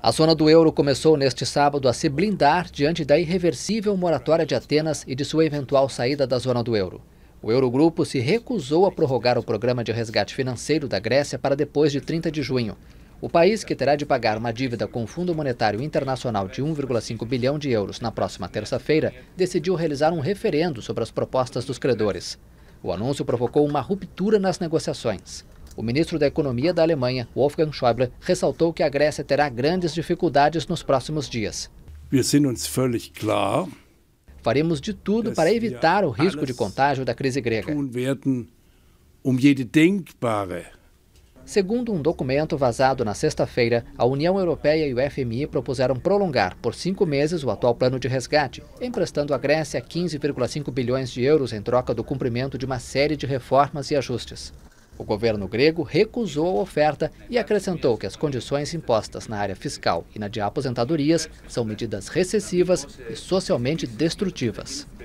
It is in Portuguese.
A zona do euro começou neste sábado a se blindar diante da irreversível moratória de Atenas e de sua eventual saída da zona do euro. O Eurogrupo se recusou a prorrogar o programa de resgate financeiro da Grécia para depois de 30 de junho. O país, que terá de pagar uma dívida com o Fundo Monetário Internacional de 1,5 bilhão de euros na próxima terça-feira, decidiu realizar um referendo sobre as propostas dos credores. O anúncio provocou uma ruptura nas negociações o ministro da Economia da Alemanha, Wolfgang Schäuble, ressaltou que a Grécia terá grandes dificuldades nos próximos dias. Faremos de tudo para evitar o risco de contágio da crise grega. Segundo um documento vazado na sexta-feira, a União Europeia e o FMI propuseram prolongar por cinco meses o atual plano de resgate, emprestando à Grécia 15,5 bilhões de euros em troca do cumprimento de uma série de reformas e ajustes. O governo grego recusou a oferta e acrescentou que as condições impostas na área fiscal e na de aposentadorias são medidas recessivas e socialmente destrutivas.